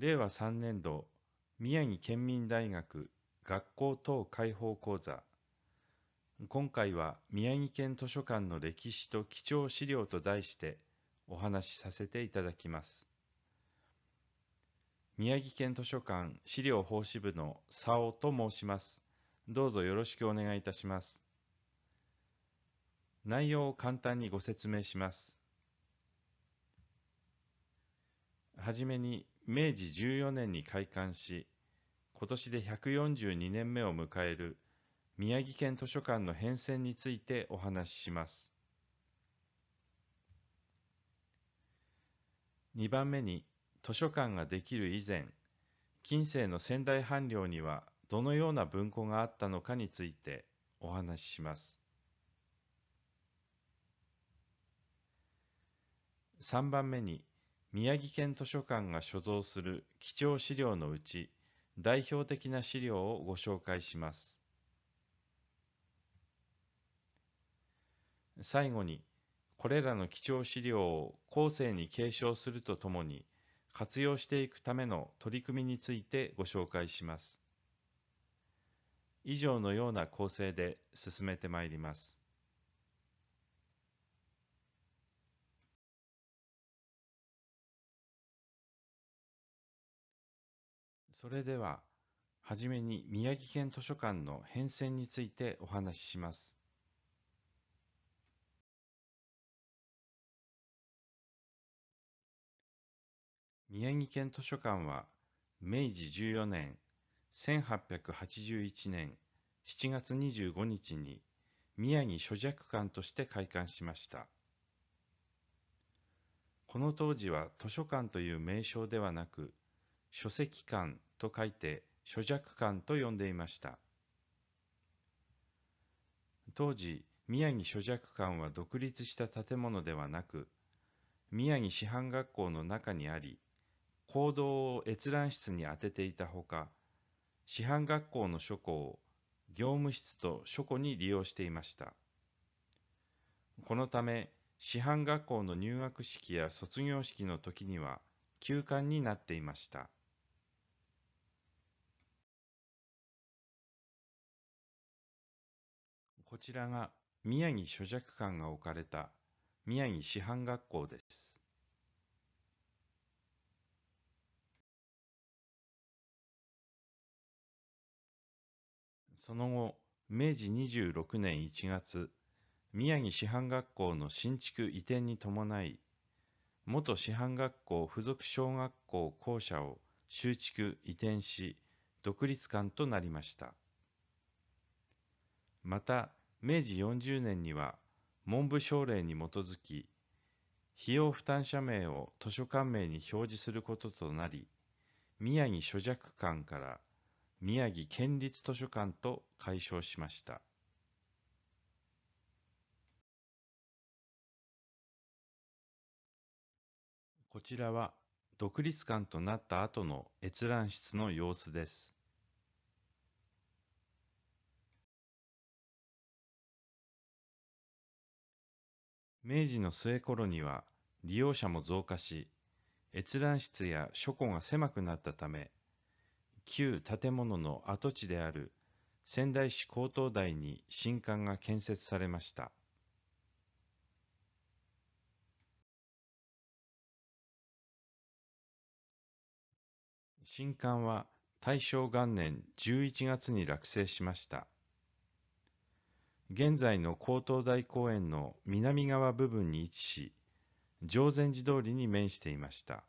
令和3年度宮城県民大学学校等開放講座今回は宮城県図書館の歴史と貴重資料と題してお話しさせていただきます宮城県図書館資料奉仕部の佐尾と申しますどうぞよろしくお願いいたします内容を簡単にご説明しますはじめに明治14年に開館し、今年で142年目を迎える宮城県図書館の変遷についてお話しします。2番目に図書館ができる以前、近世の仙台藩領にはどのような文庫があったのかについてお話しします。3番目に宮城県図書館が所蔵する貴重資料のうち代表的な資料をご紹介します。最後に、これらの貴重資料を後世に継承するとともに、活用していくための取り組みについてご紹介します。以上のような構成で進めてまいります。それでは、はじめに宮城県図書館の変遷についてお話しします。宮城県図書館は、明治14年、1881年7月25日に宮城諸弱館として開館しました。この当時は図書館という名称ではなく、書籍館と書いて諸弱館と呼んでいました。当時、宮城諸弱館は独立した建物ではなく、宮城師範学校の中にあり、行動を閲覧室に充てていたほか、師範学校の書庫を業務室と書庫に利用していました。このため、師範学校の入学式や卒業式の時には休館になっていました。こちらが宮城諸弱館が置かれた宮城師範学校です。その後、明治26年1月、宮城師範学校の新築移転に伴い、元師範学校附属小学校校舎を修築移転し、独立館となりました。また、明治40年には文部省令に基づき、費用負担者名を図書館名に表示することとなり、宮城所弱館から宮城県立図書館と解消しました。こちらは独立館となった後の閲覧室の様子です。明治の末頃には利用者も増加し、閲覧室や書庫が狭くなったため、旧建物の跡地である仙台市高等台に新館が建設されました。新館は大正元年11月に落成しました。現在の高等大公園の南側部分に位置し、常禅寺通りに面していました。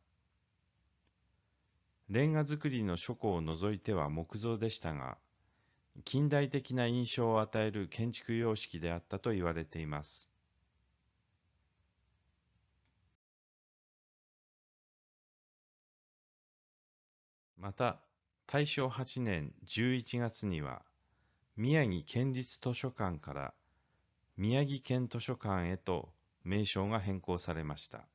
レンガ造りの書庫を除いては木造でしたが、近代的な印象を与える建築様式であったと言われています。また、大正8年11月には、宮城県立図書館から宮城県図書館へと名称が変更されました。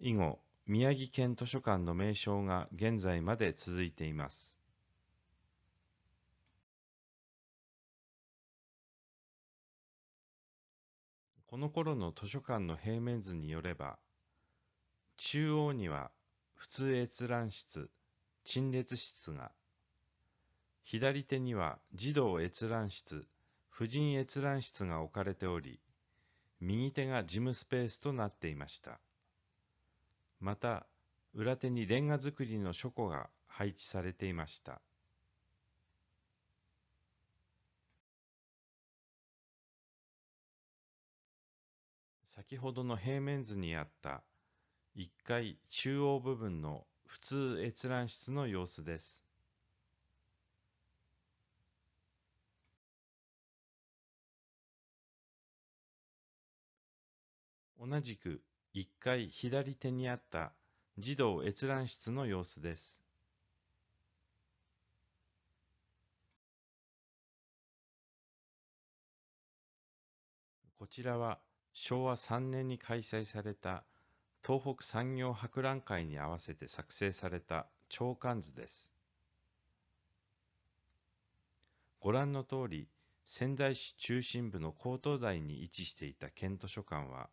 以後、宮城県図書館の名称が現在まで続いています。この頃の図書館の平面図によれば、中央には普通閲覧室、陳列室が、左手には児童閲覧室、婦人閲覧室が置かれており、右手が事務スペースとなっていました。また、裏手にレンガ造りの書庫が配置されていました。先ほどの平面図にあった1階中央部分の普通閲覧室の様子です。同じく1階左手にあった児童閲覧室の様子です。こちらは昭和3年に開催された東北産業博覧会に合わせて作成された長官図です。ご覧の通り、仙台市中心部の高等台に位置していた県図書館は、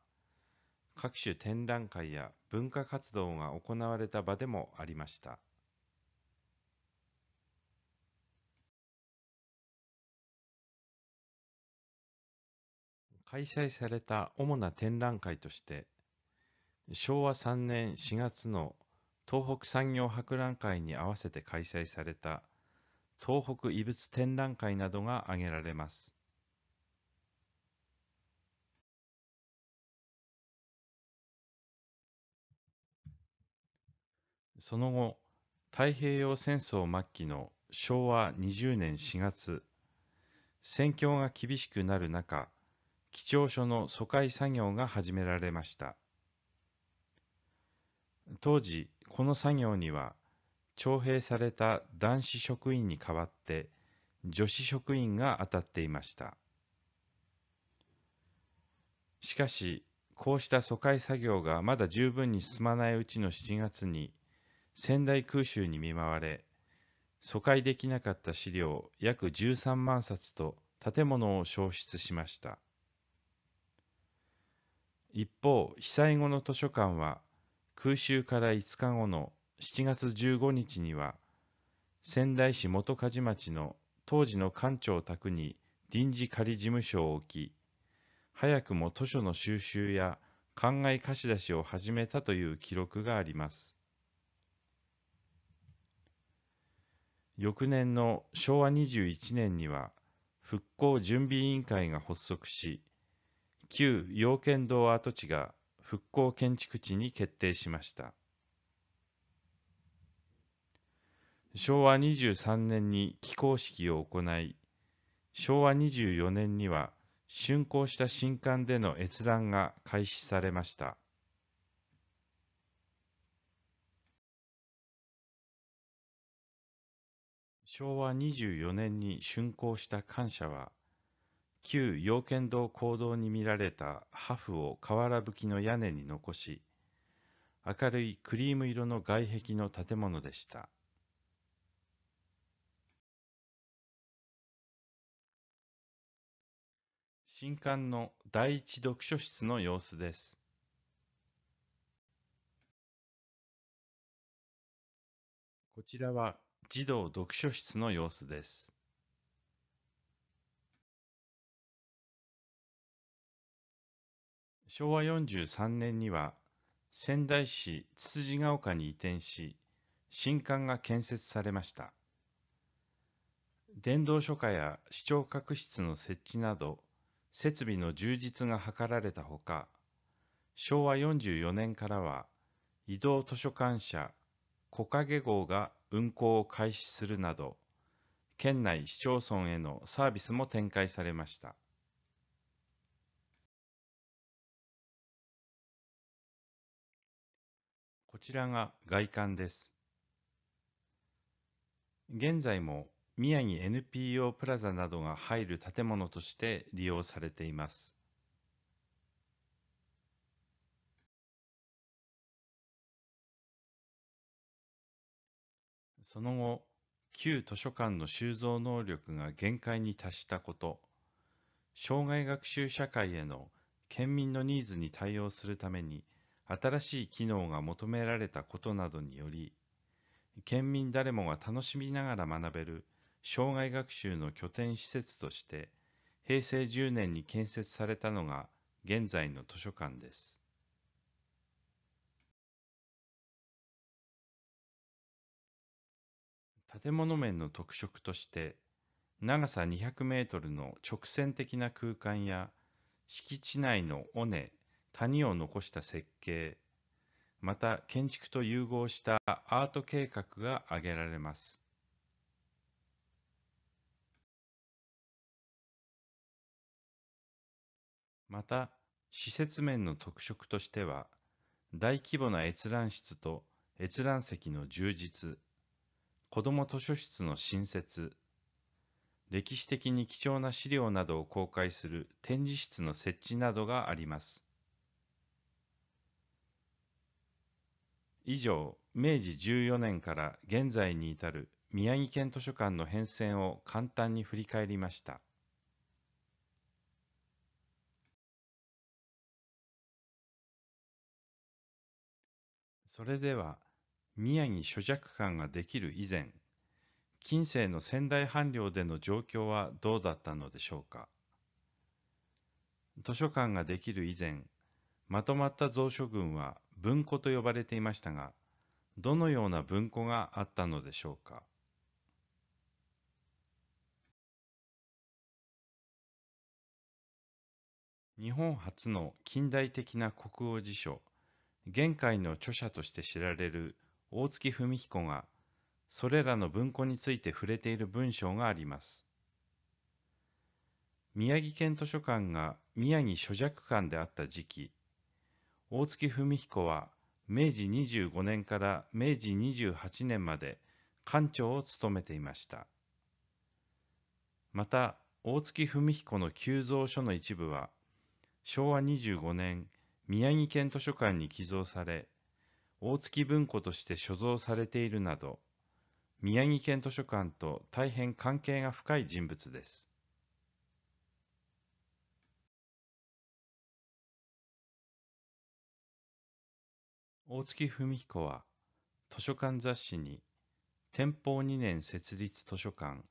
各種展覧会や文化活動が行われた場でもありました。開催された主な展覧会として、昭和3年4月の東北産業博覧会に合わせて開催された東北遺物展覧会などが挙げられます。その後、太平洋戦争末期の昭和20年4月、戦況が厳しくなる中、基調書の疎開作業が始められました。当時、この作業には、徴兵された男子職員に代わって、女子職員が当たっていました。しかし、こうした疎開作業がまだ十分に進まないうちの7月に、仙台空襲に見舞われ、疎開できなかった資料約13万冊と建物を焼失しました。一方、被災後の図書館は、空襲から5日後の7月15日には、仙台市元梶町の当時の館長宅に臨時仮事務所を置き、早くも図書の収集や灌漑貸し出しを始めたという記録があります。翌年の昭和21年には復興準備委員会が発足し、旧養剣堂跡地が復興建築地に決定しました。昭和23年に起工式を行い、昭和24年には竣工した新館での閲覧が開始されました。昭和24年に竣工した感謝は、旧養剣堂講堂に見られた破風を瓦吹きの屋根に残し、明るいクリーム色の外壁の建物でした。新刊の第一読書室の様子です。こちらは児童読書室の様子です。昭和43年には仙台市つつじヶ丘に移転し、新館が建設されました。電動書架や視聴覚室の設置など、設備の充実が図られたほか、昭和44年からは、移動図書館舎木陰号が運行を開始するなど、県内市町村へのサービスも展開されました。こちらが外観です。現在も宮城 NPO プラザなどが入る建物として利用されています。その後、旧図書館の収蔵能力が限界に達したこと、障害学習社会への県民のニーズに対応するために新しい機能が求められたことなどにより、県民誰もが楽しみながら学べる障害学習の拠点施設として、平成10年に建設されたのが現在の図書館です。建物面の特色として長さ200メートルの直線的な空間や敷地内の尾根谷を残した設計また建築と融合したアート計画が挙げられますまた施設面の特色としては大規模な閲覧室と閲覧席の充実子ども図書室の新設、歴史的に貴重な資料などを公開する展示室の設置などがあります。以上、明治14年から現在に至る宮城県図書館の変遷を簡単に振り返りました。それでは、宮城諸弱官ができる以前、近世の仙台藩領での状況はどうだったのでしょうか。図書館ができる以前、まとまった蔵書群は文庫と呼ばれていましたが、どのような文庫があったのでしょうか。日本初の近代的な国語辞書、玄海の著者として知られる大月文彦がそれらの文庫について触れている文章があります。宮城県図書館が宮城書弱館であった時期、大月文彦は明治25年から明治28年まで館長を務めていました。また、大月文彦の急蔵書の一部は、昭和25年、宮城県図書館に寄贈され、大月文庫として所蔵されているなど、宮城県図書館と大変関係が深い人物です。大月文彦は図書館雑誌に天保2年設立図書館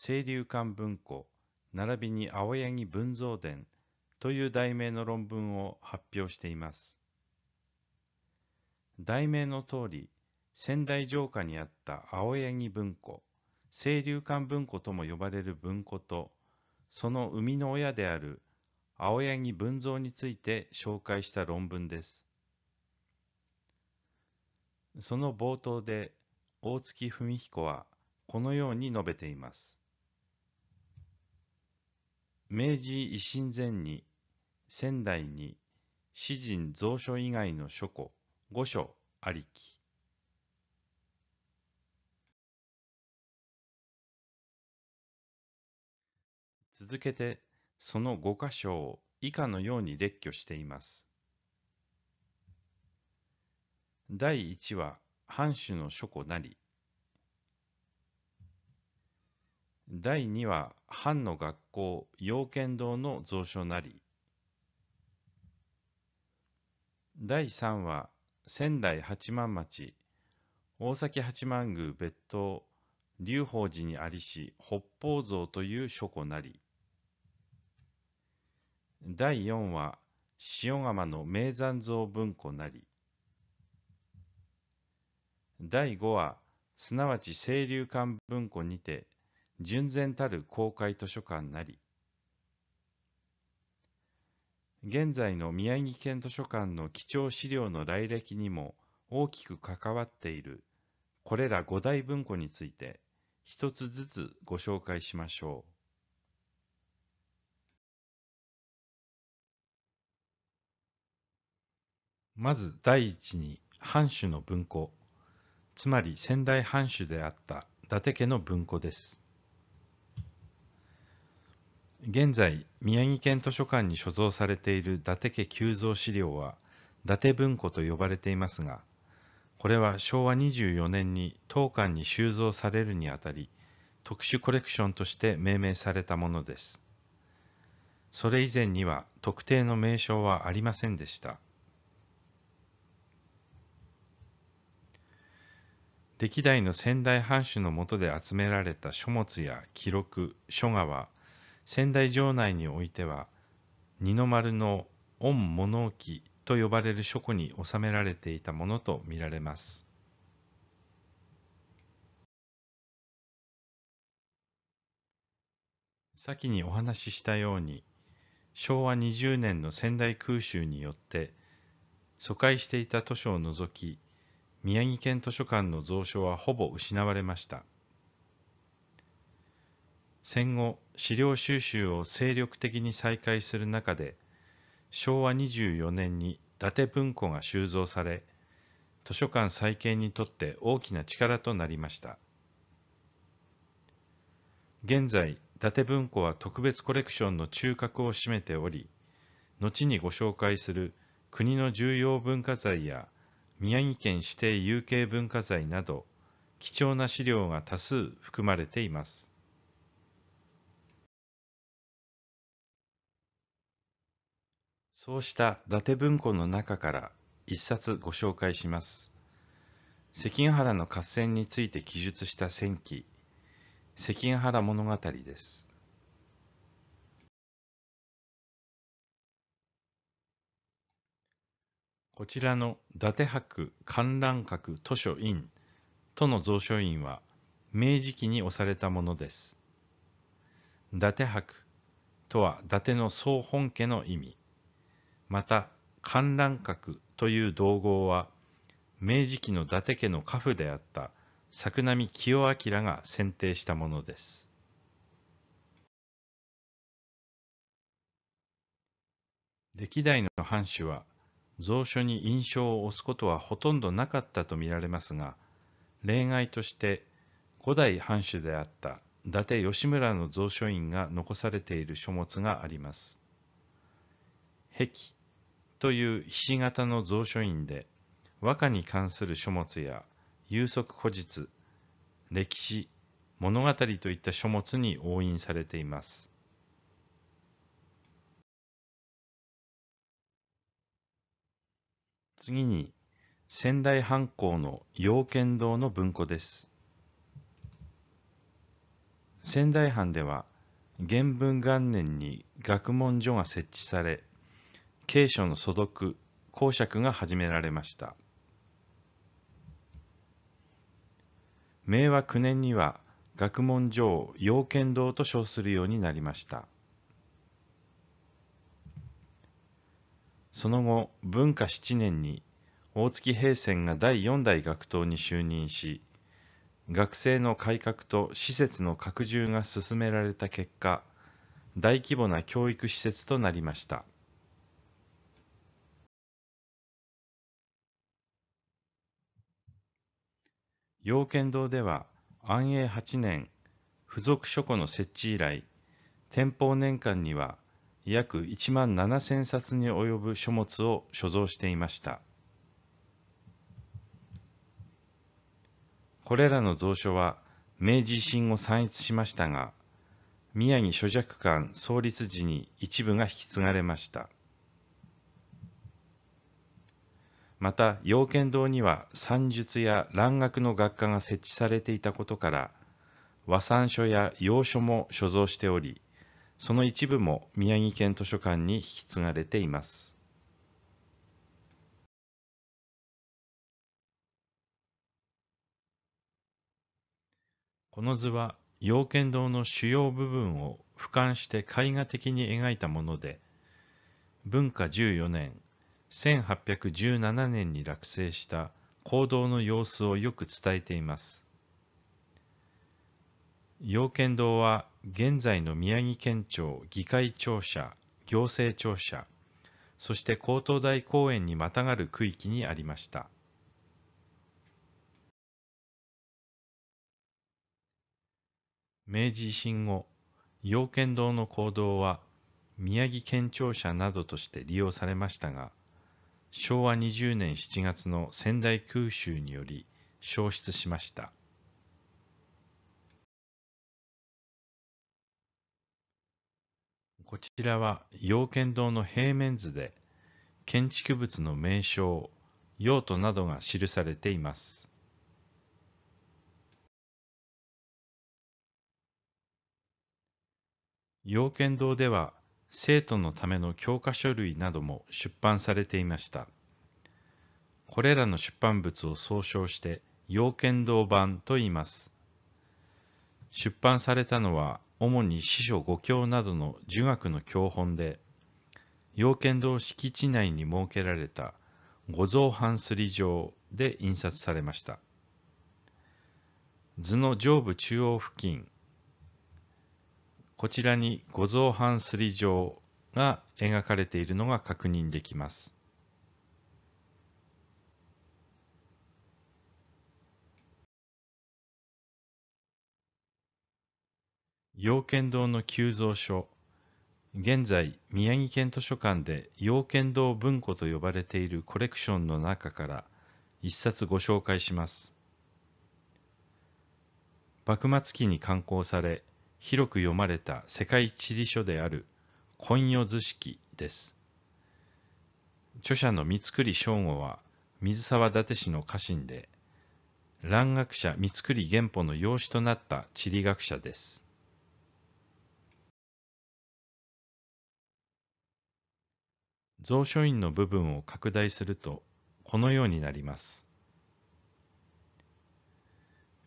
清流館文庫並びに青柳文蔵伝という題名の論文を発表しています。題名の通り、仙台城下にあった青柳文庫、清流館文庫とも呼ばれる文庫と、その生みの親である青柳文蔵について紹介した論文です。その冒頭で大月文彦はこのように述べています。明治維新前に仙台に詩人蔵書以外の書庫五所ありき続けてその五箇所を以下のように列挙しています。第一は藩主の書庫なり。第二は藩の学校養剣堂の蔵書なり。第三は仙台八幡町、大崎八幡宮別当、龍宝寺にありし北方像という書庫なり。第4話、塩釜の名山像文庫なり。第5話、すなわち清流館文庫にて、純然たる公開図書館なり。現在の宮城県図書館の貴重資料の来歴にも大きく関わっているこれら五大文庫について一つずつご紹介しましょう。まず第一に藩主の文庫つまり仙台藩主であった伊達家の文庫です現在、宮城県図書館に所蔵されている伊達家急蔵資料は、伊達文庫と呼ばれていますが、これは昭和24年に当館に収蔵されるにあたり、特殊コレクションとして命名されたものです。それ以前には特定の名称はありませんでした。歴代の仙台藩主のもとで集められた書物や記録、書画は、仙台城内においては二の丸の御物置と呼ばれる書庫に収められていたものとみられます。先にお話ししたように昭和20年の仙台空襲によって疎開していた図書を除き宮城県図書館の蔵書はほぼ失われました。戦後資料収集を精力的に再開する中で昭和24年に伊達文庫が収蔵され図書館再建にとって大きな力となりました現在伊達文庫は特別コレクションの中核を占めており後にご紹介する国の重要文化財や宮城県指定有形文化財など貴重な資料が多数含まれています。そうした伊達文庫の中から一冊ご紹介します。関ヶ原の合戦について記述した戦記、関ヶ原物語です。こちらの伊達博観覧閣図書院との蔵書院は明治期に押されたものです。伊達博とは伊達の総本家の意味。また観覧閣という道号は明治期の伊達家の家父であった作並清明が選定したものです歴代の藩主は蔵書に印象を押すことはほとんどなかったとみられますが例外として古代藩主であった伊達義村の蔵書院が残されている書物があります。壁というひし形の蔵書院で和歌に関する書物や有足古実歴史物語といった書物に押印されています次に仙台藩校の養賢堂の文庫です仙台藩では元文元年に学問所が設置され継書の素読講釈が始められました明和9年には学問上、を要剣道と称するようになりましたその後文化7年に大月平泉が第4代学頭に就任し学生の改革と施設の拡充が進められた結果大規模な教育施設となりました。養賢堂では安永8年付属書庫の設置以来天保年間には約1万7,000冊に及ぶ書物を所蔵していましたこれらの蔵書は明治維新後散逸しましたが宮城諸尺館創立時に一部が引き継がれましたまた養賢堂には算術や蘭学の学科が設置されていたことから和算書や洋書も所蔵しておりその一部も宮城県図書館に引き継がれていますこの図は養賢堂の主要部分を俯瞰して絵画的に描いたもので文化14年1817年に落成した行動の様子をよく伝えています。養見堂は現在の宮城県庁議会庁舎、行政庁舎、そして高等大公園にまたがる区域にありました。明治維新後、養見堂の行動は宮城県庁舎などとして利用されましたが、昭和20年7月の仙台空襲により消失しました。こちらは養剣堂の平面図で建築物の名称、用途などが記されています。養剣堂では生徒のための教科書類なども出版されていました。これらの出版物を総称して要件堂版と言います。出版されたのは主に師書五教などの儒学の教本で、要件堂敷地内に設けられた五蔵半すり状で印刷されました。図の上部中央付近こちらに五蔵半すり状が描かれているのが確認できます。養賢堂の急蔵書現在宮城県図書館で養賢堂文庫と呼ばれているコレクションの中から一冊ご紹介します幕末期に刊行され広く読まれた世界地理書である「根世図式」です。著者の三栗正吾は水沢伊達氏の家臣で蘭学者三栗玄保の養子となった地理学者です。蔵書院の部分を拡大するとこのようになります。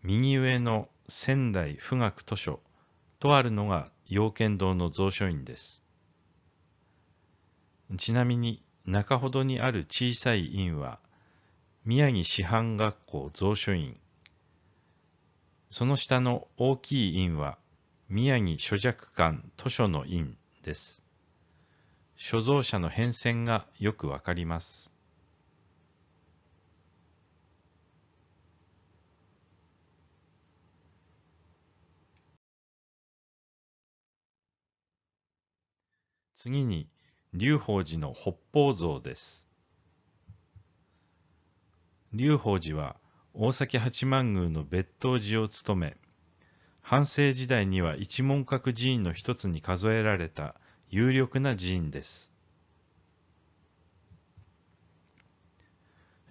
右上の仙台富岳図書とあるのが陽剣堂の蔵書院です。ちなみに中ほどにある小さい院は宮城師範学校蔵書院その下の大きい院は宮城諸弱館図書の院です所蔵者の変遷がよくわかります次に、龍宝寺の北方像です。龍宝寺は、大崎八幡宮の別当寺を務め、半世時代には一門閣寺院の一つに数えられた有力な寺院です。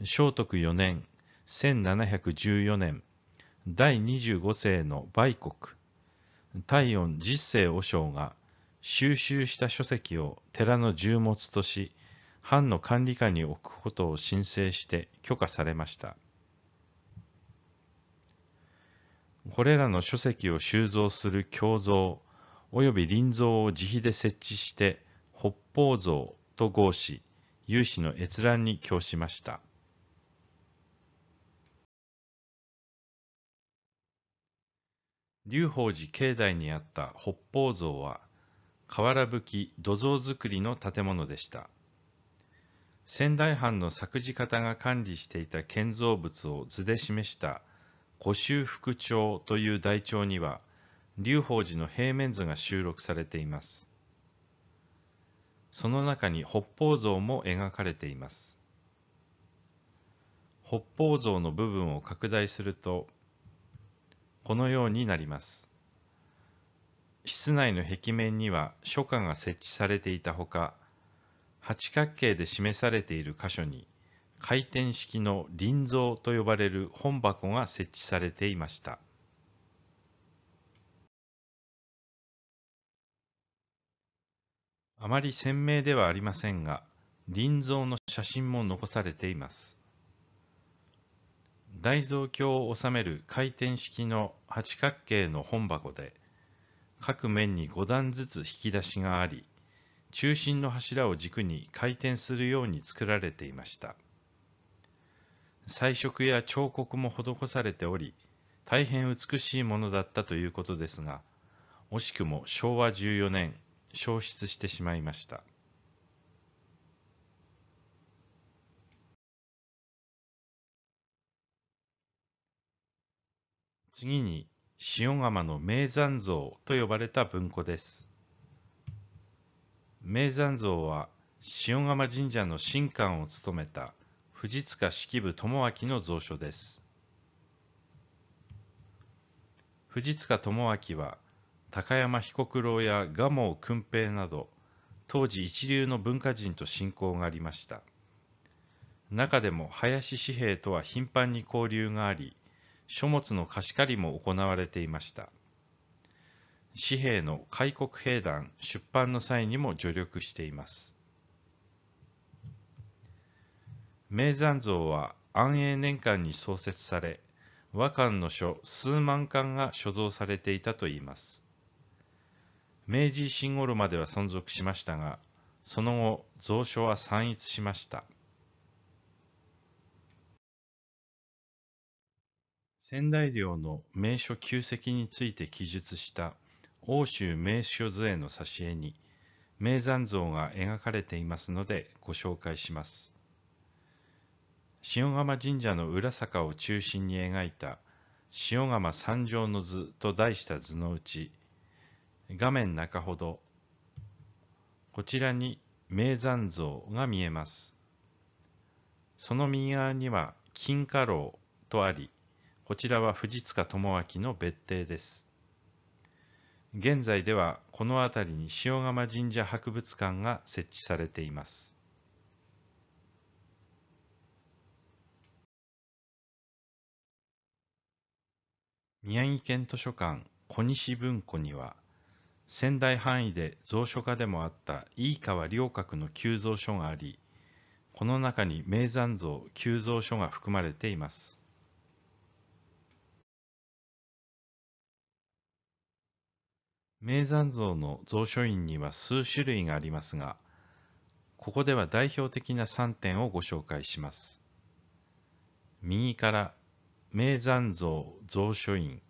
聖徳4年、1714年、第25世の売国、太恩十世和尚が収集した書籍を寺の重物とし、藩の管理下に置くことを申請して許可されました。これらの書籍を収蔵する胸像及び臨像を自費で設置して北方像と号し、有志の閲覧に供しました。龍宝寺境内にあった北方像は瓦吹き土蔵造りの建物でした。仙台藩の作事方が管理していた建造物を図で示した古州副帳という台帳には、龍宝寺の平面図が収録されています。その中に北方像も描かれています。北方像の部分を拡大すると、このようになります。室内の壁面には書架が設置されていたほか、八角形で示されている箇所に、回転式の臨蔵と呼ばれる本箱が設置されていました。あまり鮮明ではありませんが、臨蔵の写真も残されています。大蔵経を収める回転式の八角形の本箱で、各面に5段ずつ引き出しがあり、中心の柱を軸に回転するように作られていました。彩色や彫刻も施されており、大変美しいものだったということですが、惜しくも昭和14年、消失してしまいました。次に塩釜の名山像と呼ばれた文庫です。名山像は塩釜神社の神官を務めた藤塚式部智明の蔵書です。藤塚智明は高山彦九郎や蒲生訓平など当時一流の文化人と親交がありました中でも林紙幣とは頻繁に交流があり書物の貸し借りも行われていました。紙幣の開国兵団出版の際にも助力しています。名山像は安永年間に創設され、和漢の書数万巻が所蔵されていたといいます。明治維新頃までは存続しましたが、その後、蔵書は散逸しました。仙台領の名所旧跡について記述した欧州名所図への挿絵に名山像が描かれていますのでご紹介します。塩釜神社の裏坂を中心に描いた塩釜三条の図と題した図のうち画面中ほどこちらに名山像が見えます。その右側には金華楼とありこちらは藤塚智明の別邸です。現在ではこの辺りに塩釜神社博物館が設置されています。宮城県図書館小西文庫には仙台範囲で蔵書家でもあった飯川良覚の旧蔵書がありこの中に名山像旧蔵書が含まれています名山像の蔵書院には数種類がありますが、ここでは代表的な3点をご紹介します。右から名山像蔵書院。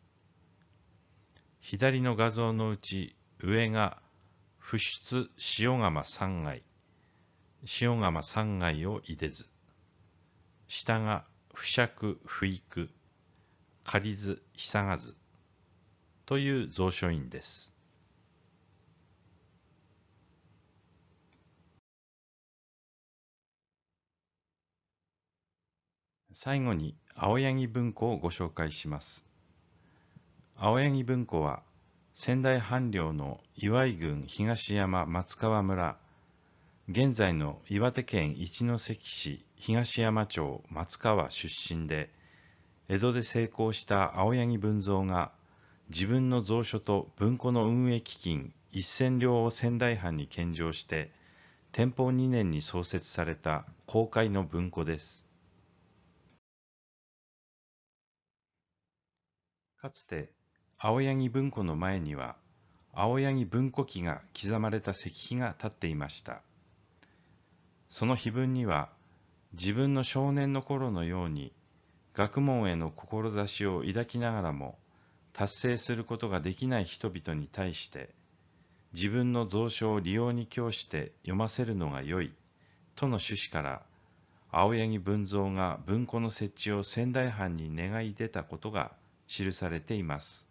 左の画像のうち上が不出塩釜三階。塩釜三階を入れず。下が不釈不育。借りず、ひさがず。という蔵書院です。最後に青柳文庫をご紹介します。青柳文庫は仙台藩領の岩井郡東山松川村、現在の岩手県一関市東山町松川出身で、江戸で成功した青柳文蔵が自分の蔵書と文庫の運営基金1000両を仙台藩に献上して、天保2年に創設された公開の文庫です。かつて青柳文庫の前には青柳文庫記が刻まれた石碑が立っていましたその碑文には自分の少年の頃のように学問への志を抱きながらも達成することができない人々に対して自分の蔵書を利用に供して読ませるのが良いとの趣旨から青柳文蔵が文庫の設置を仙台藩に願い出たことが記されています。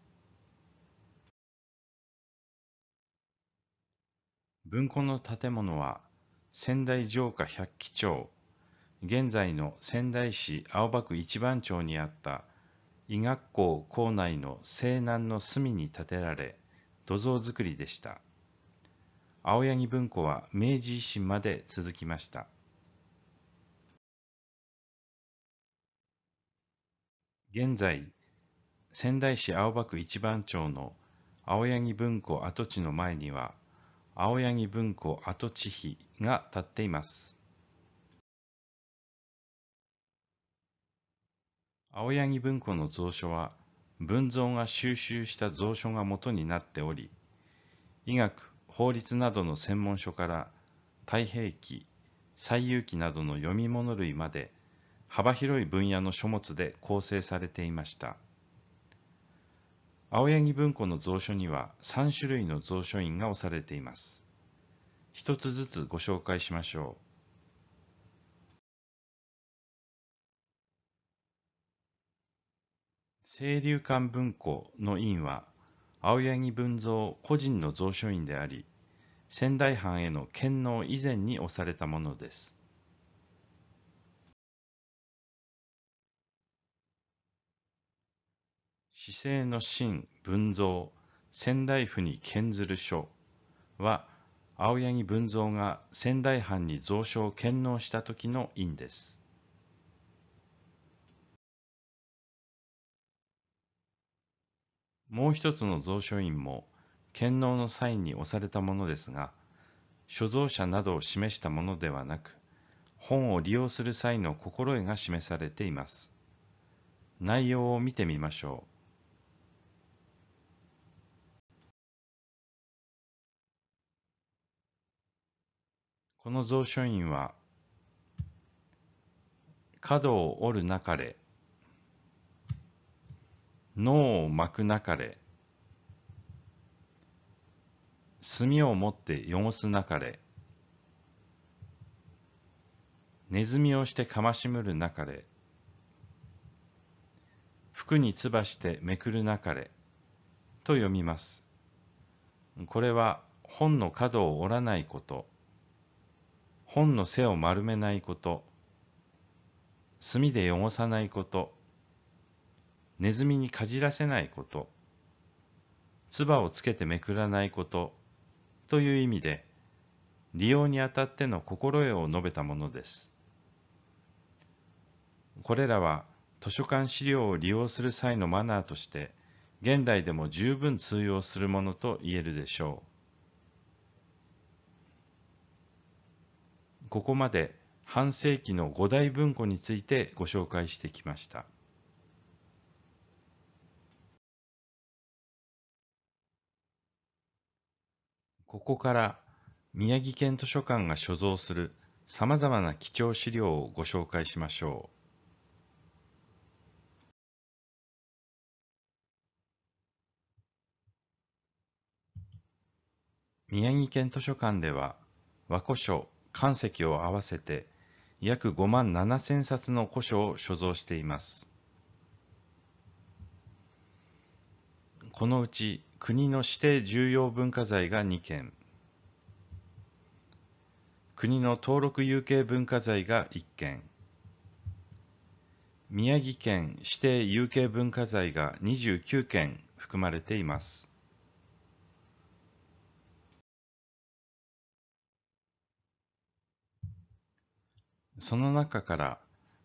文庫の建物は仙台城下百鬼町、現在の仙台市青葉区一番町にあった医学校校内の西南の隅に建てられ、土蔵造りでした。青柳文庫は明治維新まで続きました。現在、仙台市青葉区一番町の青柳文庫跡地の前には青柳文庫跡地碑が建っています青柳文庫の蔵書は文蔵が収集した蔵書が元になっており医学法律などの専門書から太平記西遊記などの読み物類まで幅広い分野の書物で構成されていました。青柳文庫の蔵書には3種類の蔵書印が押されています。一つずつご紹介しましょう。清流館文庫の印は青柳文蔵個人の蔵書印であり仙台藩への献納以前に押されたものです姿勢の真、文蔵、仙台府に献ずる書は、青柳文蔵が仙台藩に蔵書を兼納した時の印です。もう一つの蔵書印も、兼納の際に押されたものですが、所蔵者などを示したものではなく、本を利用する際の心得が示されています。内容を見てみましょう。この蔵書院は角を折るなかれ脳を巻くなかれ墨を持って汚すなかれネズミをしてかましむるなかれ服につばしてめくるなかれと読みますこれは本の角を折らないこと本の背を丸めないこと、墨で汚さないこと、ネズミにかじらせないこと、唾をつけてめくらないことという意味で、利用にあたっての心得を述べたものです。これらは図書館資料を利用する際のマナーとして、現代でも十分通用するものと言えるでしょう。ここまで半世紀の五大文庫についてご紹介してきました。ここから宮城県図書館が所蔵するさまざまな貴重資料をご紹介しましょう。宮城県図書館では和古書関石を合わせて約5万7千冊の古書を所蔵しています。このうち国の指定重要文化財が2件、国の登録有形文化財が1件、宮城県指定有形文化財が29件含まれています。その中から、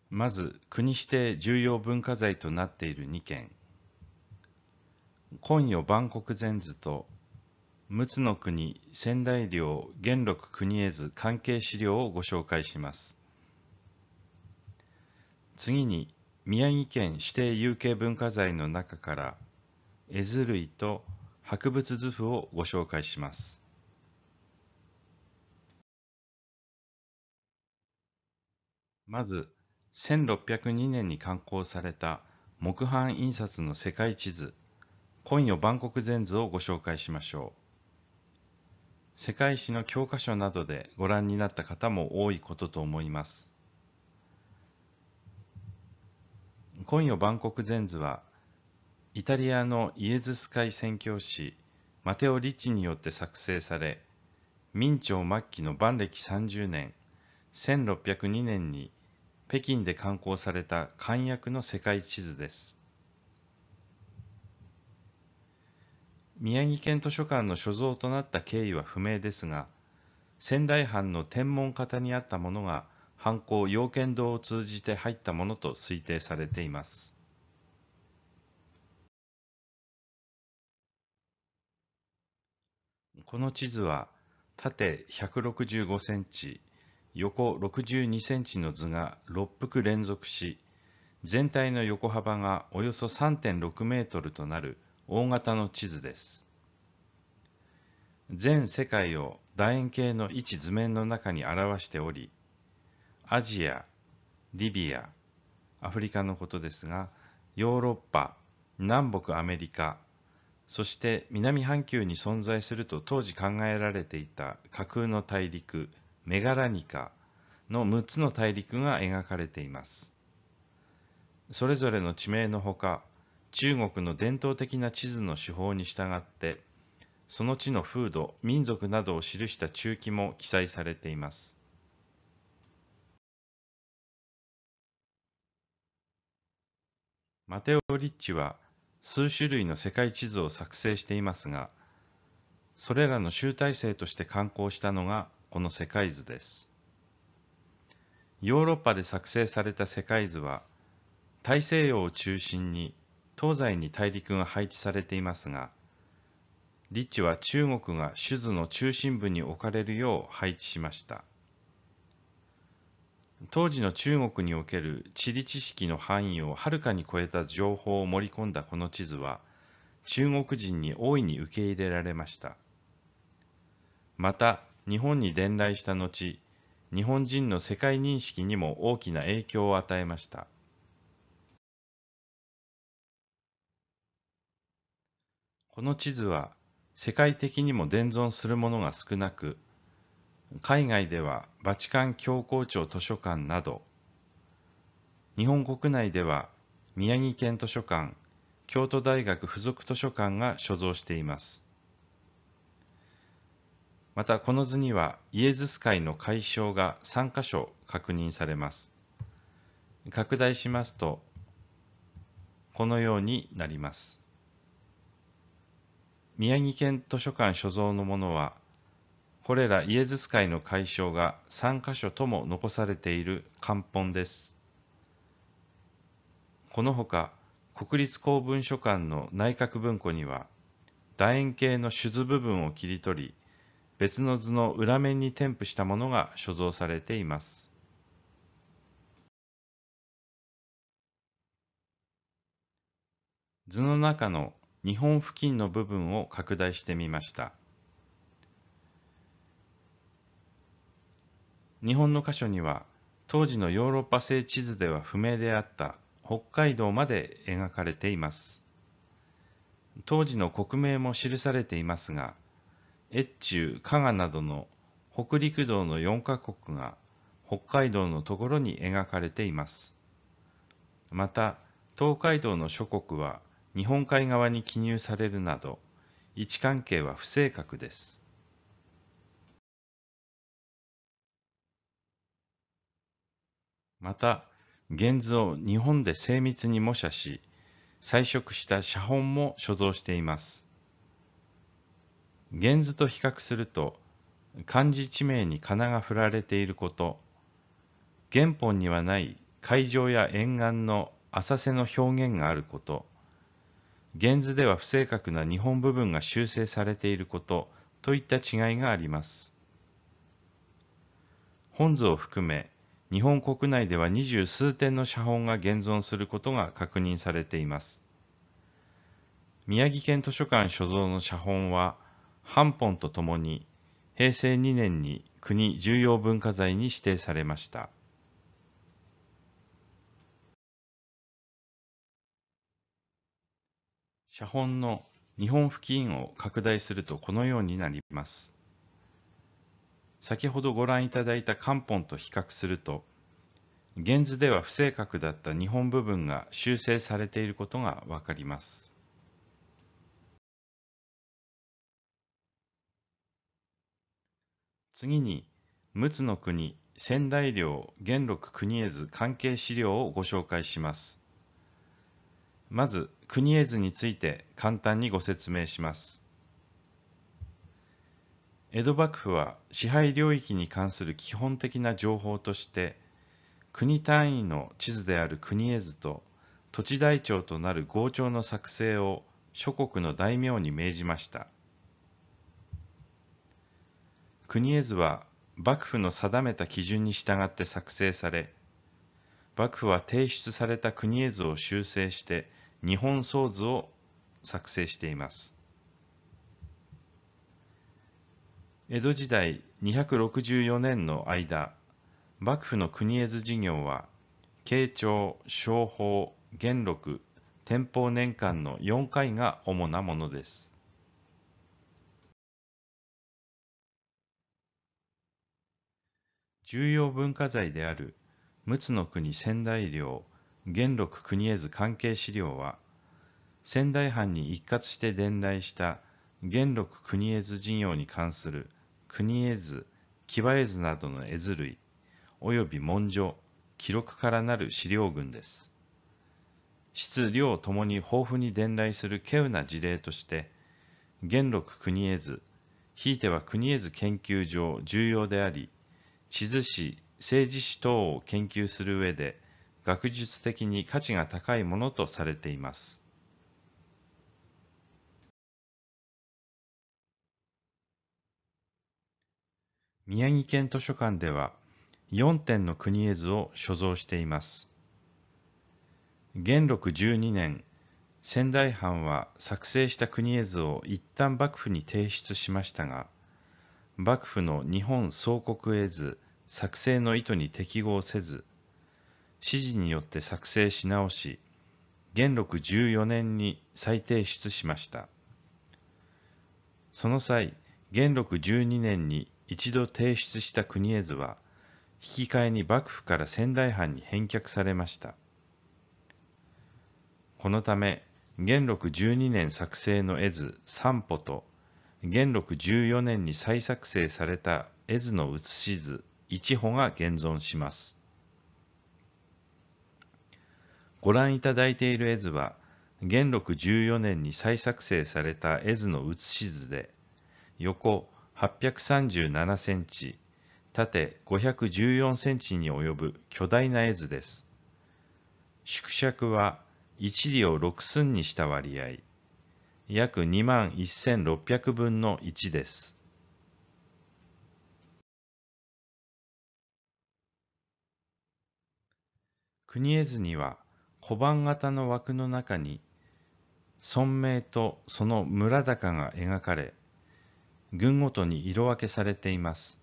まず国指定重要文化財となっている2件、今夜万国全図と陸奥の国仙台領元禄国絵図関係資料をご紹介します次に宮城県指定有形文化財の中から絵図類と博物図譜をご紹介しますまず1602年に刊行された木版印刷の世界地図今夜万国全図をご紹介しましょう世界史の教科書などでご覧になった方も多いことと思います今夜万国全図はイタリアのイエズス会宣教師マテオ・リッチによって作成され明朝末期の万暦30年1602年に北京で刊行された漢訳の世界地図です。宮城県図書館の所蔵となった経緯は不明ですが、仙台藩の天文方にあったものが犯行要件堂を通じて入ったものと推定されています。この地図は縦165センチ、横62センチの図が6幅連続し、全体の横幅がおよそ3.6メートルとなる大型の地図です。全世界を楕円形の位置図面の中に表しており、アジア、リビア、アフリカのことですが、ヨーロッパ、南北アメリカ、そして南半球に存在すると当時考えられていた架空の大陸、メガラニカの6つの大陸が描かれています。それぞれの地名のほか、中国の伝統的な地図の手法に従って、その地の風土、民族などを記した中記も記載されています。マテオ・リッチは数種類の世界地図を作成していますが、それらの集大成として刊行したのがこの世界図です。ヨーロッパで作成された世界図は、大西洋を中心に東西に大陸が配置されていますが、リッチは中国が種図の中心部に置かれるよう配置しました。当時の中国における地理知識の範囲をはるかに超えた情報を盛り込んだこの地図は、中国人に大いに受け入れられました。また、日本に伝来した後、日本人の世界認識にも大きな影響を与えました。この地図は世界的にも伝存するものが少なく、海外ではバチカン教皇庁図書館など、日本国内では宮城県図書館、京都大学附属図書館が所蔵しています。またこの図にはイエズス会の解消が3箇所確認されます。拡大しますと、このようになります。宮城県図書館所蔵のものは、これらイエズス会の解消が3箇所とも残されている漢本です。このほか、国立公文書館の内閣文庫には、楕円形の手図部分を切り取り、別の図の裏面に添付したものが所蔵されています。図の中の日本付近の部分を拡大してみました。日本の箇所には当時のヨーロッパ製地図では不明であった北海道まで描かれています。当時の国名も記されていますが、越中、加賀などの北陸道の4カ国が北海道のところに描かれています。また、東海道の諸国は日本海側に記入されるなど、位置関係は不正確です。また、現図を日本で精密に模写し、彩色した写本も所蔵しています。源図と比較すると漢字地名に仮名が振られていること原本にはない海上や沿岸の浅瀬の表現があること源図では不正確な日本部分が修正されていることといった違いがあります本図を含め日本国内では二十数点の写本が現存することが確認されています宮城県図書館所蔵の写本は半本とともに平成2年に国重要文化財に指定されました。写本の日本付近を拡大するとこのようになります。先ほどご覧いただいた漢本と比較すると、現図では不正確だった日本部分が修正されていることがわかります。次に、陸奥の国、仙台領、元禄国絵図関係資料をご紹介します。まず、国絵図について簡単にご説明します。江戸幕府は支配領域に関する基本的な情報として国単位の地図である国絵図と土地台帳となる豪帳の作成を諸国の大名に命じました国絵図は幕府の定めた基準に従って作成され幕府は提出された国絵図を修正して日本総図を作成しています江戸時代264年の間幕府の国絵図事業は慶長商法元禄天保年間の4回が主なものです重要文化財である陸奥の国仙台領元禄国絵図関係資料は仙台藩に一括して伝来した元禄国絵図事業に関する国絵図騎馬絵図などの絵図類及び文書記録からなる資料群です質量ともに豊富に伝来する稀有な事例として元禄国絵図ひいては国絵図研究上重要であり地図史、政治史等を研究する上で、学術的に価値が高いものとされています。宮城県図書館では4点の国絵図を所蔵しています。元禄12年、仙台藩は作成した国絵図を一旦幕府に提出しましたが、幕府の日本総国絵図作成の意図に適合せず、指示によって作成し直し、元禄14年に再提出しました。その際、元禄12年に一度提出した国絵図は、引き換えに幕府から仙台藩に返却されました。このため、元禄12年作成の絵図三歩と、元禄14年に再作成された絵図の写し図一歩が現存します。ご覧いただいている絵図は、元禄14年に再作成された絵図の写し図で、横837センチ、縦514センチに及ぶ巨大な絵図です。縮尺は1里を6寸にした割合、約2万1600分の1です。国絵図には小判型の枠の中に村名とその村高が描かれ軍ごとに色分けされています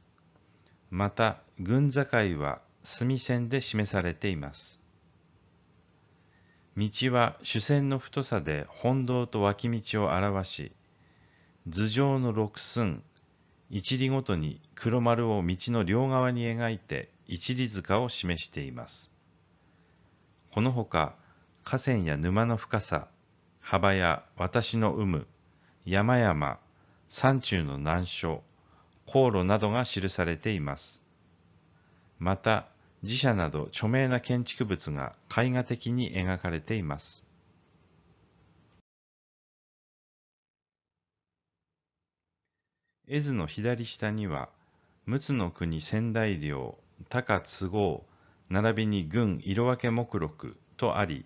また軍境は墨線で示されています道は主線の太さで本堂と脇道を表し頭上の六寸一里ごとに黒丸を道の両側に描いて一里塚を示していますこのほか河川や沼の深さ幅や私の有無山々山中の難所航路などが記されていますまた寺社など著名な建築物が絵画的に描かれています絵図の左下には陸奥の国仙台領高津郷並びに軍色分け目録とあり、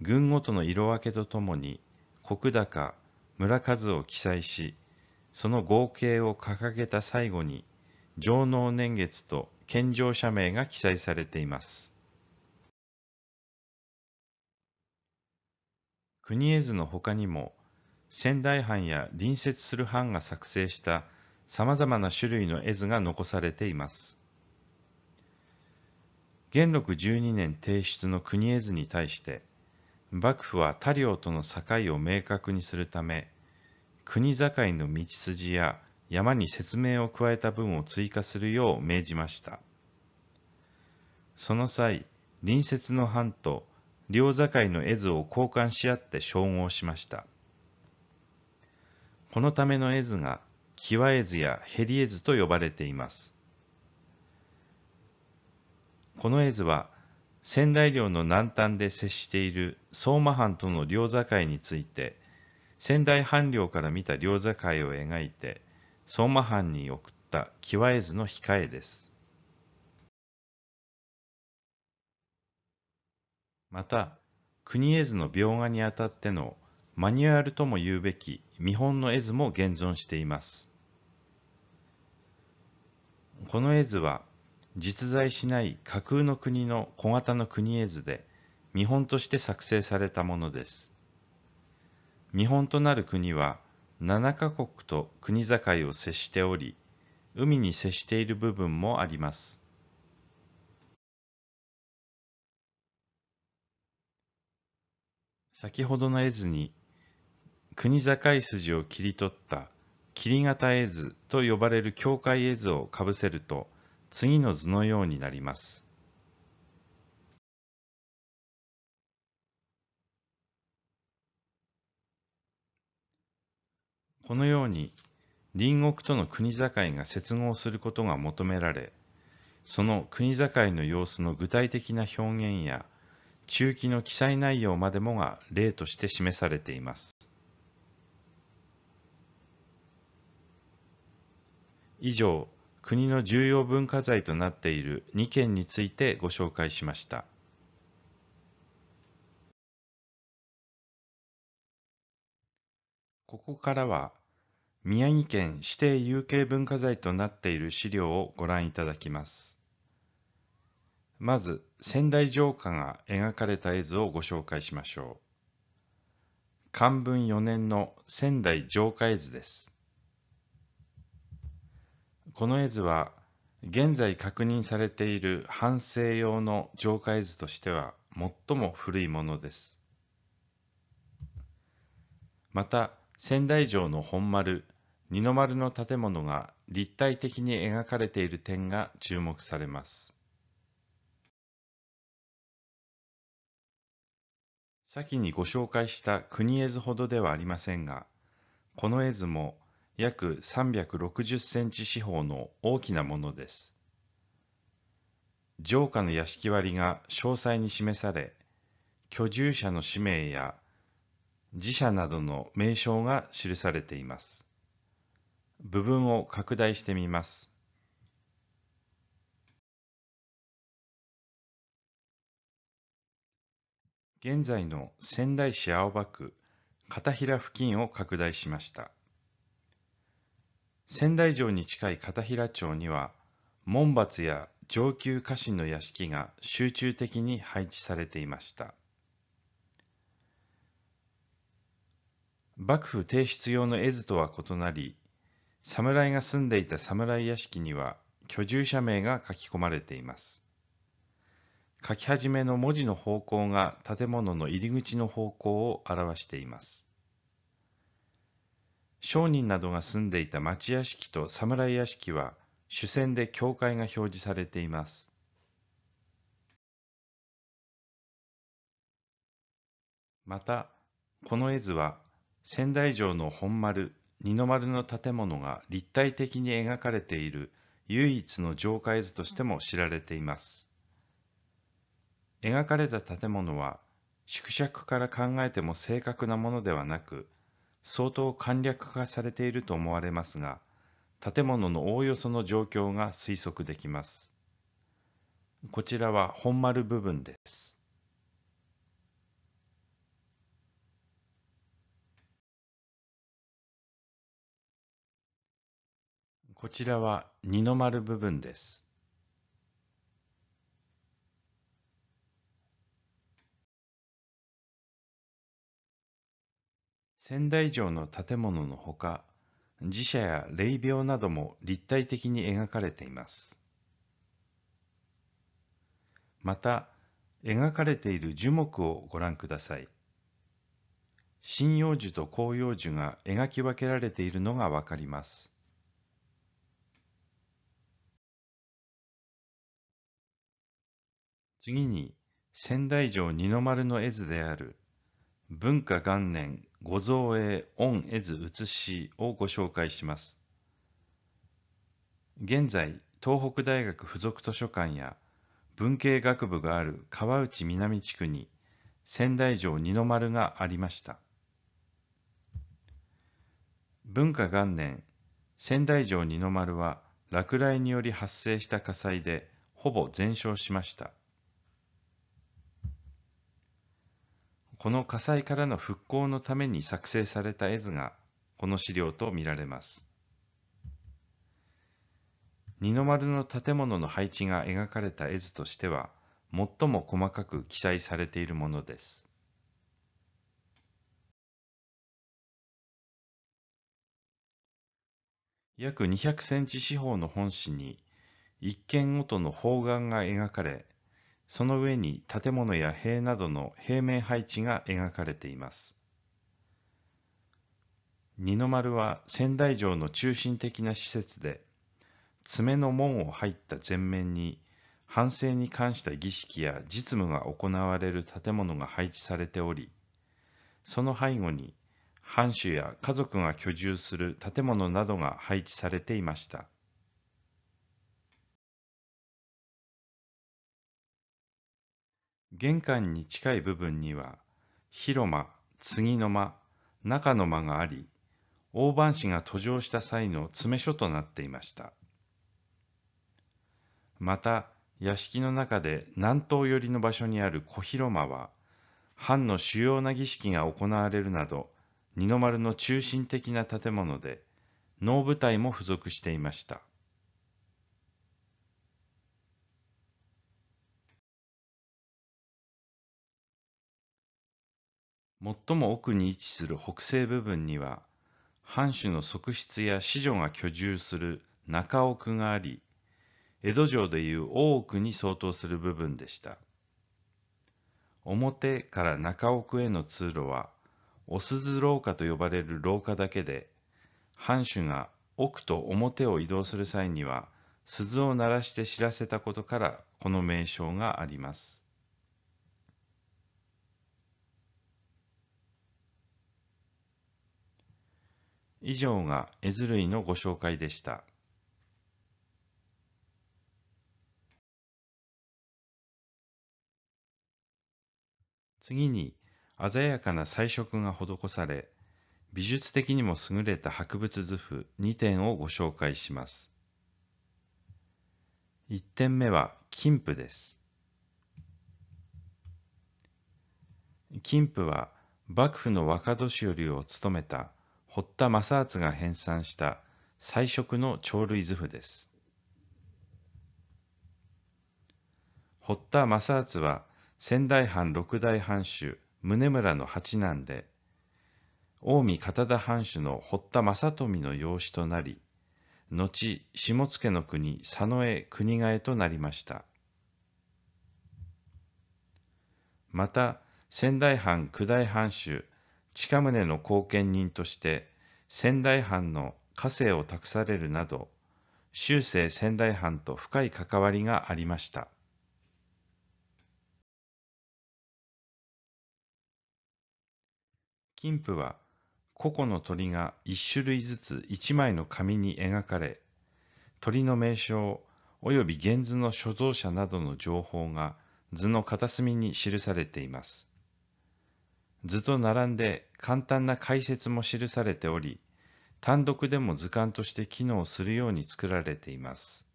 軍ごとの色分けとともに、石高、村数を記載し、その合計を掲げた最後に、上納年月と献上者名が記載されています。国絵図の他にも、仙台藩や隣接する藩が作成した様々な種類の絵図が残されています。元禄12年提出の国絵図に対して幕府は他領との境を明確にするため国境の道筋や山に説明を加えた文を追加するよう命じましたその際隣接の藩と両境の絵図を交換し合って称号しましたこのための絵図が際絵図やヘリ絵図と呼ばれていますこの絵図は仙台領の南端で接している相馬藩との領境について仙台藩領から見た領境を描いて相馬藩に送った際絵図の控えです。また国絵図の描画にあたってのマニュアルとも言うべき見本の絵図も現存しています。この絵図は実在しない架空の国の小型の国絵図で見本として作成されたものです。見本となる国は7カ国と国境を接しており、海に接している部分もあります。先ほどの絵図に国境筋を切り取った切り型絵図と呼ばれる境界絵図をかぶせると次の図のようになります。このように隣国との国境が接合することが求められ、その国境の様子の具体的な表現や中期の記載内容までもが例として示されています。以上、国の重要文化財となっている2件についてご紹介しました。ここからは、宮城県指定有形文化財となっている資料をご覧いただきます。まず、仙台城下が描かれた絵図をご紹介しましょう。漢文4年の仙台城下絵図です。この絵図は現在確認されている反省用の浄化絵図としては最も古いものです。また仙台城の本丸二の丸の建物が立体的に描かれている点が注目されます。先にご紹介した国絵図ほどではありませんが、この絵図も約360センチ四方の大きなものです。城下の屋敷割が詳細に示され、居住者の氏名や寺社などの名称が記されています。部分を拡大してみます。現在の仙台市青葉区片平付近を拡大しました。仙台城に近い片平町には門閥や上級家臣の屋敷が集中的に配置されていました幕府提出用の絵図とは異なり侍が住んでいた侍屋敷には居住者名が書き込まれています書き始めの文字の方向が建物の入り口の方向を表しています商人などが住んでいた町屋敷と侍屋敷は主戦で教会が表示されています。また、この絵図は仙台城の本丸、二の丸の建物が立体的に描かれている唯一の城下絵図としても知られています。描かれた建物は縮尺から考えても正確なものではなく、相当簡略化されていると思われますが、建物のおおよその状況が推測できます。こちらは本丸部分です。こちらは二の丸部分です。仙台城の建物のほか寺社や霊廟なども立体的に描かれていますまた描かれている樹木をご覧ください針葉樹と広葉樹が描き分けられているのがわかります次に仙台城二の丸の絵図である文化元年ご造営オ絵図写しをご紹介します。現在、東北大学附属図書館や文系学部がある川内南地区に仙台城二の丸がありました。文化元年、仙台城二の丸は落雷により発生した火災でほぼ全焼しました。この火災からの復興のために作成された絵図がこの資料とみられます。二の丸の建物の配置が描かれた絵図としては最も細かく記載されているものです。約200センチ四方の本紙に一軒ごとの方眼が描かれその上に建物や塀などの平面配置が描かれています。二の丸は仙台城の中心的な施設で、爪の門を入った前面に、反省に関した儀式や実務が行われる建物が配置されており、その背後に、藩主や家族が居住する建物などが配置されていました。玄関に近い部分には、広間、次の間、中の間があり、大番士が途上した際の詰め所となっていました。また、屋敷の中で南東寄りの場所にある小広間は、藩の主要な儀式が行われるなど、二の丸の中心的な建物で、能舞台も付属していました。最も奥に位置する北西部分には藩主の側室や子女が居住する中奥があり江戸城でいう大奥に相当する部分でした表から中奥への通路はお鈴廊下と呼ばれる廊下だけで藩主が奥と表を移動する際には鈴を鳴らして知らせたことからこの名称があります以上が絵図類のご紹介でした。次に、鮮やかな彩色が施され、美術的にも優れた博物図譜2点をご紹介します。1点目は金譜です。金譜は幕府の若年寄を務めた堀田正敦が編纂した最色の鳥類図譜です。堀田正敦は仙台藩六代藩主宗村の八男で、近江片田藩主の堀田正富の養子となり、後下野国佐野江国替となりました。また仙台藩九代藩主近宗の後見人として仙台藩の家政を託されるなど終生仙台藩と深い関わりがありました金布は個々の鳥が1種類ずつ1枚の紙に描かれ鳥の名称および原図の所蔵者などの情報が図の片隅に記されています。図と並んで簡単な解説も記されており、単独でも図鑑として機能するように作られています。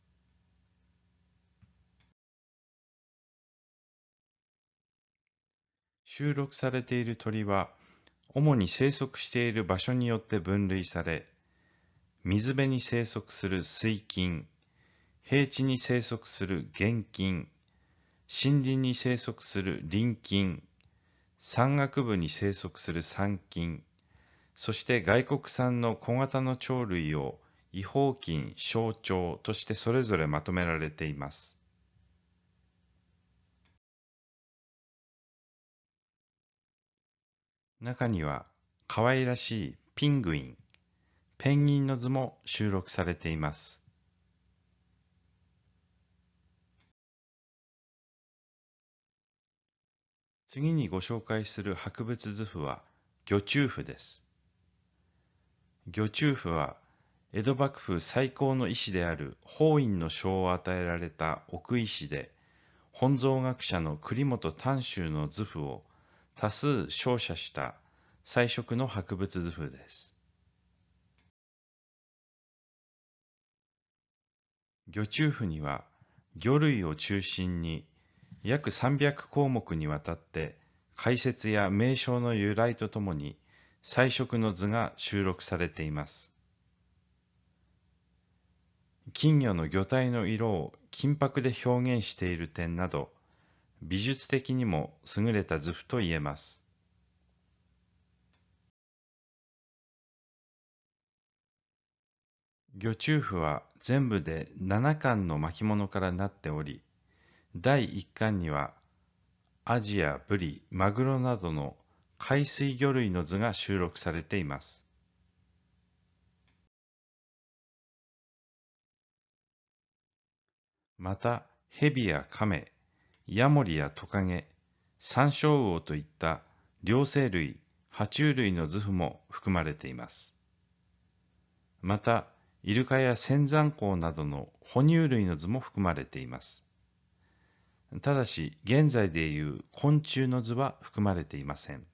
収録されている鳥は、主に生息している場所によって分類され、水辺に生息する水菌、平地に生息する原菌、森林に生息する林菌、山岳部に生息する山菌、そして外国産の小型の鳥類を違法菌、小鳥としてそれぞれまとめられています。中には可愛らしいピングイン、ペンギンの図も収録されています。次にご紹介する博物図譜は魚中譜です。魚中譜は江戸幕府最高の医師である法院の賞を与えられた奥医師で本草学者の栗本丹州の図譜を多数照射した彩色の博物図譜です。魚中譜には魚類を中心に約300項目にわたって解説や名称の由来とともに彩色の図が収録されています。金魚の魚体の色を金箔で表現している点など、美術的にも優れた図譜と言えます。魚中譜は全部で7巻の巻物からなっており、第1巻にはアジやブリ、マグロなどの海水魚類の図が収録されています。また、ヘビやカメ、ヤモリやトカゲ、サンショウウオといった両生類、爬虫類の図譜も含まれています。また、イルカやセンザンコウなどの哺乳類の図も含まれています。ただし、現在でいう昆虫の図は含まれていません。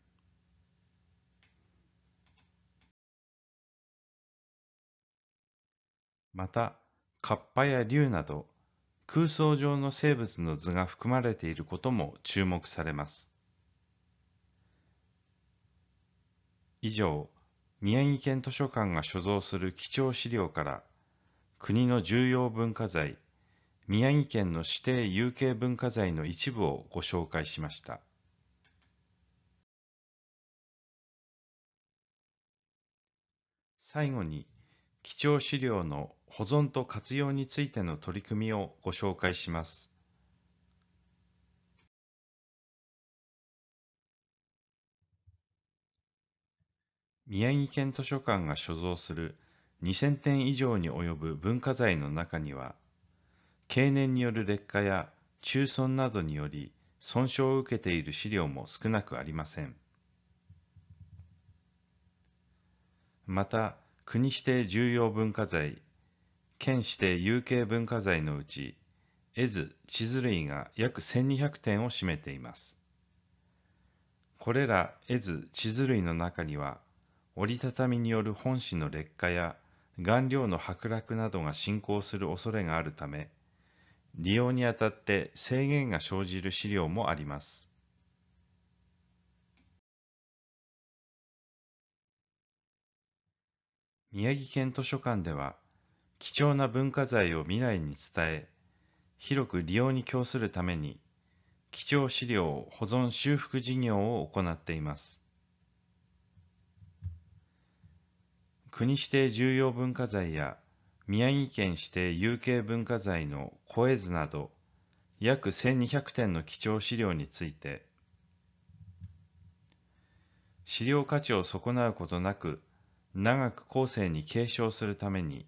また、カッパや竜など空想上の生物の図が含まれていることも注目されます。以上、宮城県図書館が所蔵する貴重資料から国の重要文化財宮城県の指定有形文化財の一部をご紹介しました。最後に、貴重資料の保存と活用についての取り組みをご紹介します。宮城県図書館が所蔵する2000点以上に及ぶ文化財の中には、経年による劣化や中損などにより損傷を受けている資料も少なくありません。また、国指定重要文化財、県指定有形文化財のうち、絵図、地図類が約1200点を占めています。これら絵図、地図類の中には、折りたたみによる本紙の劣化や顔料の剥落などが進行する恐れがあるため、利用にあたって制限が生じる資料もあります。宮城県図書館では、貴重な文化財を未来に伝え、広く利用に供するために、貴重資料保存修復事業を行っています。国指定重要文化財や宮城県指定有形文化財の絵図など約1200点の貴重資料について資料価値を損なうことなく長く後世に継承するために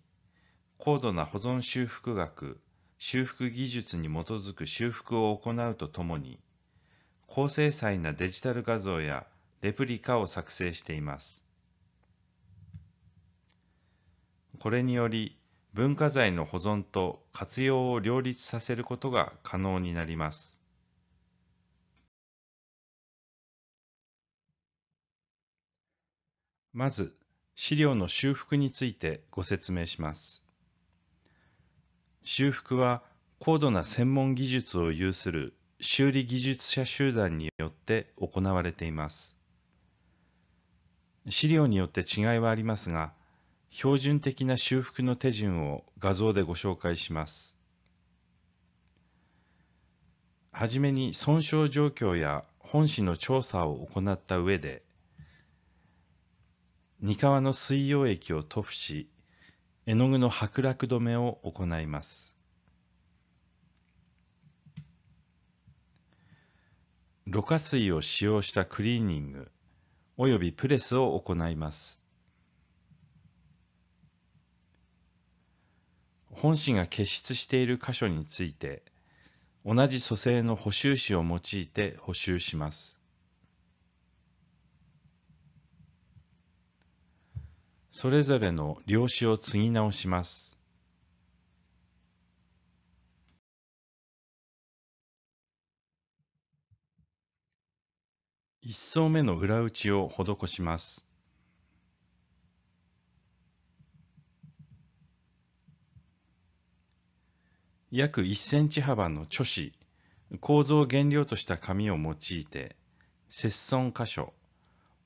高度な保存修復学修復技術に基づく修復を行うとともに高精細なデジタル画像やレプリカを作成していますこれにより文化財の保存と活用を両立させることが可能になります。まず、資料の修復についてご説明します。修復は高度な専門技術を有する修理技術者集団によって行われています。資料によって違いはありますが、標準的な修復の手順を画像でご紹介します。はじめに損傷状況や本紙の調査を行った上で、二川の水溶液を塗布し、絵の具の剥落止めを行います。ろ過水を使用したクリーニングおよびプレスを行います。本紙が傑出している箇所について、同じ蘇生の補修紙を用いて補修します。それぞれの量子を継ぎ直します。1層目の裏打ちを施します。約1センチ幅の著紙、構造原料とした紙を用いて、切損箇所、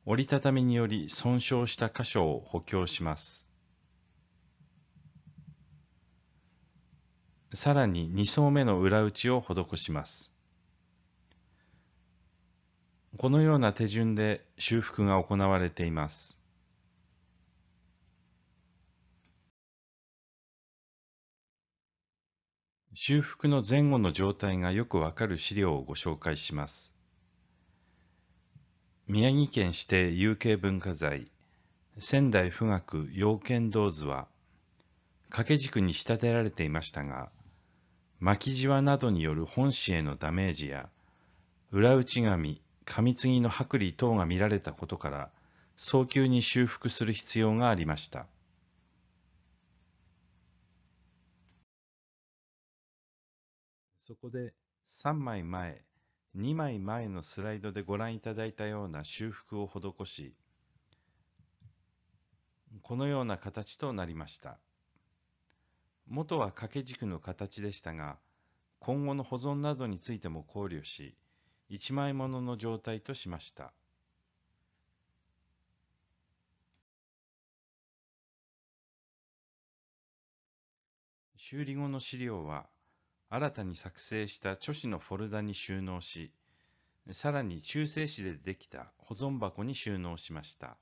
折りたたみにより損傷した箇所を補強します。さらに2層目の裏打ちを施します。このような手順で修復が行われています。修復の前後の状態がよくわかる資料をご紹介します。宮城県指定有形文化財仙台富岳養賢道図は掛け軸に仕立てられていましたが巻きじわなどによる本紙へのダメージや裏内紙紙継ぎの剥離等が見られたことから早急に修復する必要がありました。そこで3枚前、2枚前のスライドでご覧いただいたような修復を施し、このような形となりました。元は掛け軸の形でしたが、今後の保存などについても考慮し、一枚ものの状態としました。修理後の資料は、新たに作成した著紙のフォルダに収納し、さらに中性子でできた保存箱に収納しました。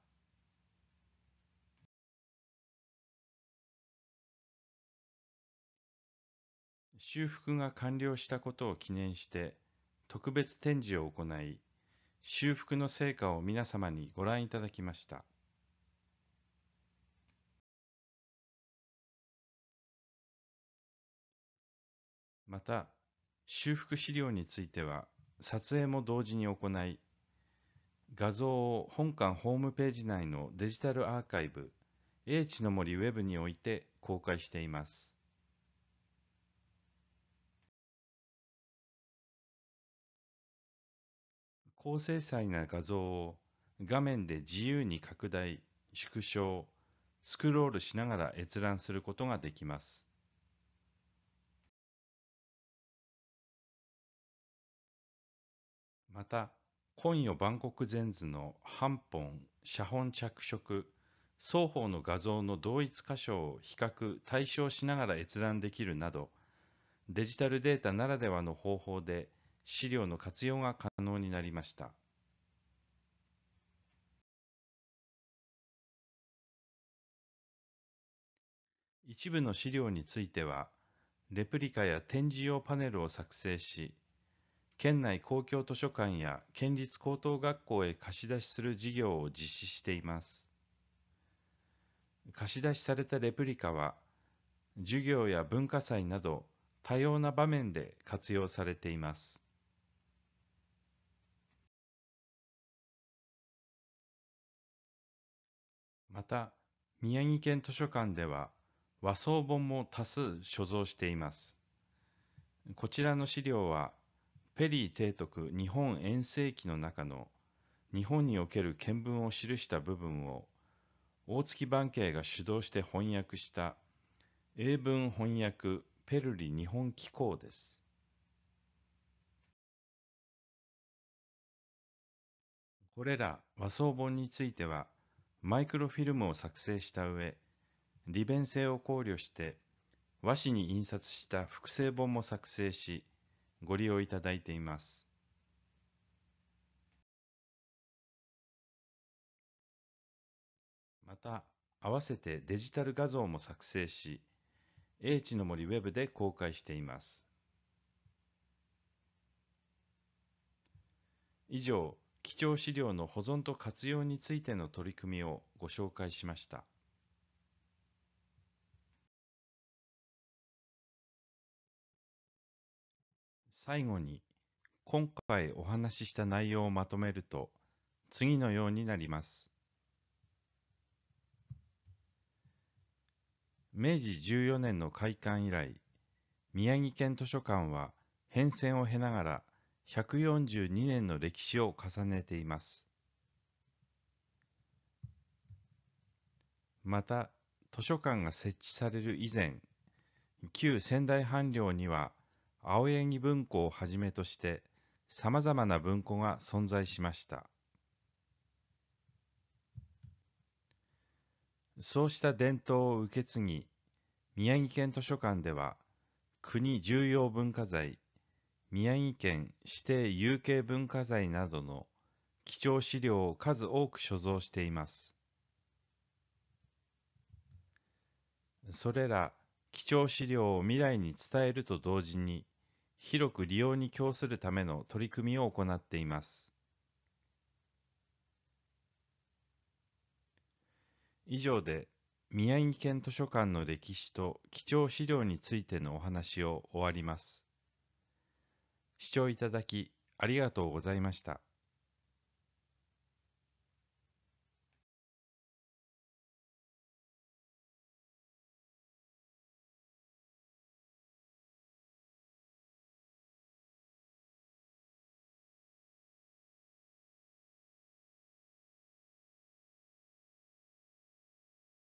修復が完了したことを記念して特別展示を行い、修復の成果を皆様にご覧いただきました。また、修復資料については、撮影も同時に行い、画像を本館ホームページ内のデジタルアーカイブ、英知の森ウェブにおいて公開しています。高精細な画像を画面で自由に拡大、縮小、スクロールしながら閲覧することができます。また、今夜万国全図の半本、写本着色、双方の画像の同一箇所を比較、対照しながら閲覧できるなど、デジタルデータならではの方法で資料の活用が可能になりました。一部の資料については、レプリカや展示用パネルを作成し、県内公共図書館や県立高等学校へ貸し出しする事業を実施しています。貸し出しされたレプリカは、授業や文化祭など多様な場面で活用されています。また、宮城県図書館では和装本も多数所蔵しています。こちらの資料はペリー提督日本遠征記の中の日本における見聞を記した部分を大月番慶が主導して翻訳した英文翻訳ペルリ日本機構です。これら和装本についてはマイクロフィルムを作成した上利便性を考慮して和紙に印刷した複製本も作成しご利用いただいています。また、合わせてデジタル画像も作成し、英知の森 Web で公開しています。以上、貴重資料の保存と活用についての取り組みをご紹介しました。最後に今回お話しした内容をまとめると次のようになります。明治14年の開館以来、宮城県図書館は変遷を経ながら142年の歴史を重ねています。また、図書館が設置される以前、旧仙台藩領には青柳文庫をはじめとしてさまざまな文庫が存在しましたそうした伝統を受け継ぎ宮城県図書館では国重要文化財宮城県指定有形文化財などの貴重資料を数多く所蔵していますそれら貴重資料を未来に伝えると同時に広く利用に供するための取り組みを行っています。以上で宮城県図書館の歴史と貴重資料についてのお話を終わります。視聴いただきありがとうございました。